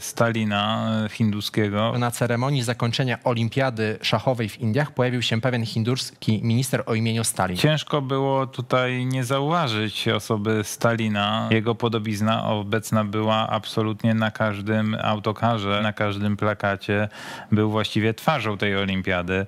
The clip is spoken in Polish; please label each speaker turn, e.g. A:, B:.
A: Stalina e, hinduskiego. Na ceremonii zakończenia olimpiady szachowej w Indiach pojawił się pewien hinduski minister o imieniu Stalin.
B: Ciężko było tutaj nie zauważyć osoby Stalina. Jego podobizna obecna była absolutnie na każdym autokarze, na każdym plakacie. Był właściwie twarzą tej olimpiady.